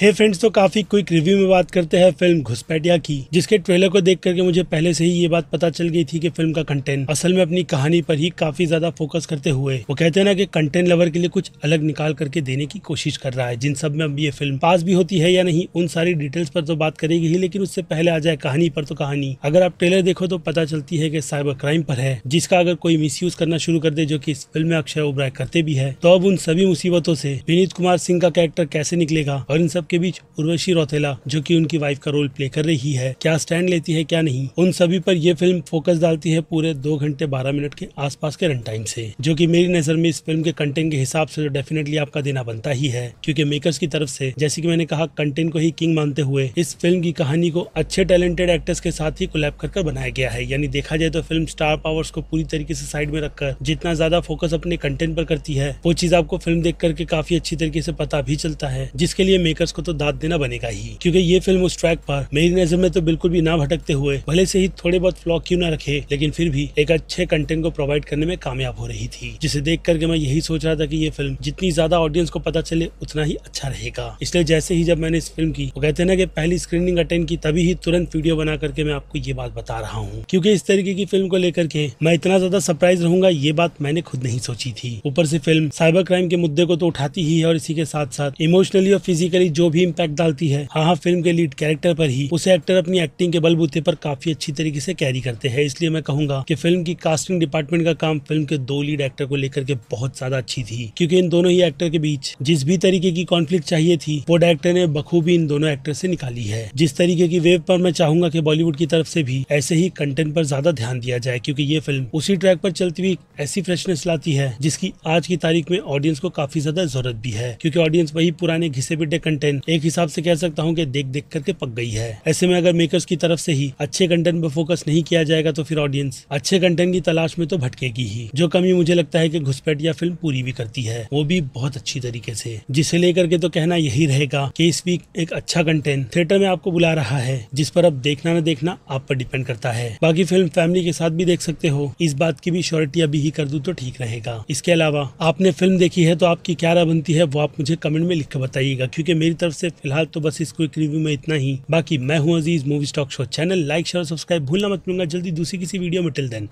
हे friends तो काफी quick review में बात करते हैं फिल्म घुसपैठिया की जिसके ट्रेलर को देख करके मुझे पहले से ही ये बात पता चल गई थी कि फिल्म का कंटेंट असल में अपनी कहानी पर ही काफी ज्यादा फोकस करते हुए वो कहते हैं ना कि कंटेंट लवर के लिए कुछ अलग निकाल करके देने की कोशिश कर रहा है जिन सब में अब ये फिल्म पास भी होती है या नहीं उन सारी डिटेल्स पर तो बात करेगी ही लेकिन उससे पहले आ जाए कहानी पर तो कहानी अगर आप ट्रेलर देखो तो पता चलती है की साइबर क्राइम पर है जिसका अगर कोई मिस करना शुरू कर दे जो की इस फिल्म में अक्षय उब्राय करते भी है तो अब उन सभी मुसीबतों से विनीत कुमार सिंह का कैरेक्टर कैसे निकलेगा और इन सब सबके बीच उर्वशी रौतेला जो कि उनकी वाइफ का रोल प्ले कर रही है क्या स्टैंड लेती है क्या नहीं उन सभी पर यह फिल्म फोकस डालती है पूरे दो घंटे बारह मिनट के आसपास के रन टाइम से जो कि मेरी नजर में इस फिल्म के कंटेंट के हिसाब से डेफिनेटली तो आपका देना बनता ही है क्योंकि मेकर्स की तरफ से जैसे कि मैंने कहा कंटेंट को ही किंग मानते हुए इस फिल्म की कहानी को अच्छे टैलेंटेड एक्टर्स के साथ ही कोलैब कर बनाया गया है यानी देखा जाए तो फिल्म स्टार पावर्स को पूरी तरीके से साइड में रखकर जितना ज्यादा फोकस अपने कंटेंट पर करती है वो चीज आपको फिल्म देख करके काफी अच्छी तरीके से पता भी चलता है जिसके लिए मेकर्स उसको तो दाद देना बनेगा ही क्योंकि ये फिल्म उस ट्रैक पर मेरी नजर में तो बिल्कुल भी ना भटकते हुए भले से ही थोड़े बहुत फ्लॉक क्यों ना रखे लेकिन फिर भी एक अच्छे कंटेंट को प्रोवाइड करने में कामयाब हो रही थी जिसे देख करके मैं यही सोच रहा था की ये फिल्म जितनी ज्यादा ऑडियंस को पता चले उतना ही अच्छा रहेगा इसलिए जैसे ही जब मैंने इस फिल्म की वो कहते ना कि पहली स्क्रीनिंग अटेंड की तभी ही तुरंत वीडियो बना करके मैं आपको ये बात बता रहा हूँ क्योंकि इस तरीके की फिल्म को लेकर के मैं इतना ज्यादा सरप्राइज रहूंगा ये बात मैंने खुद नहीं सोची थी ऊपर से फिल्म साइबर क्राइम के मुद्दे को तो उठाती ही है और इसी के साथ साथ इमोशनली और फिजिकली जो भी इम्पैक्ट डालती है हाँ हाँ फिल्म के लीड कैरेक्टर पर ही उसे एक्टर अपनी एक्टिंग के बलबूते पर काफी अच्छी तरीके से कैरी करते हैं इसलिए मैं कहूंगा कि फिल्म की कास्टिंग डिपार्टमेंट का काम फिल्म के दो लीड एक्टर को लेकर के बहुत ज्यादा अच्छी थी क्योंकि इन दोनों ही एक्टर के बीच जिस भी तरीके की कॉन्फ्लिक्ट चाहिए थी वो डायरेक्टर ने बखूबी इन दोनों एक्टर से निकाली है जिस तरीके की वेब पर मैं चाहूंगा की बॉलीवुड की तरफ से भी ऐसे ही कंटेंट पर ज्यादा ध्यान दिया जाए क्योंकि ये फिल्म उसी ट्रैक पर चलती हुई ऐसी फ्रेशनेस लाती है जिसकी आज की तारीख में ऑडियंस को काफी ज्यादा जरूरत भी है क्योंकि ऑडियंस वही पुराने घिसे पिटे कंटेंट लेकिन एक हिसाब से कह सकता हूँ कि देख देख करके पक गई है ऐसे में अगर मेकर्स की तरफ से ही अच्छे कंटेंट पर फोकस नहीं किया जाएगा तो फिर ऑडियंस अच्छे कंटेंट की तलाश में तो भटकेगी ही जो कमी मुझे लगता है की घुसपैठ या फिल्म पूरी भी करती है वो भी बहुत अच्छी तरीके से जिसे लेकर के तो कहना यही रहेगा की इस वीक एक अच्छा कंटेंट थिएटर में आपको बुला रहा है जिस पर अब देखना न देखना आप पर डिपेंड करता है बाकी फिल्म फैमिली के साथ भी देख सकते हो इस बात की भी श्योरिटी अभी ही कर दू तो ठीक रहेगा इसके अलावा आपने फिल्म देखी है तो आपकी क्या राय बनती है वो आप मुझे कमेंट में लिख कर बताइएगा क्योंकि मेरी तरफ से फिलहाल तो बस इस क्विक रिव्यू में इतना ही बाकी मैं हूँ Aziz movie stock show channel like share subscribe भूलना मत मिलूंगा जल्दी दूसरी किसी वीडियो में टिल देन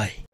बाय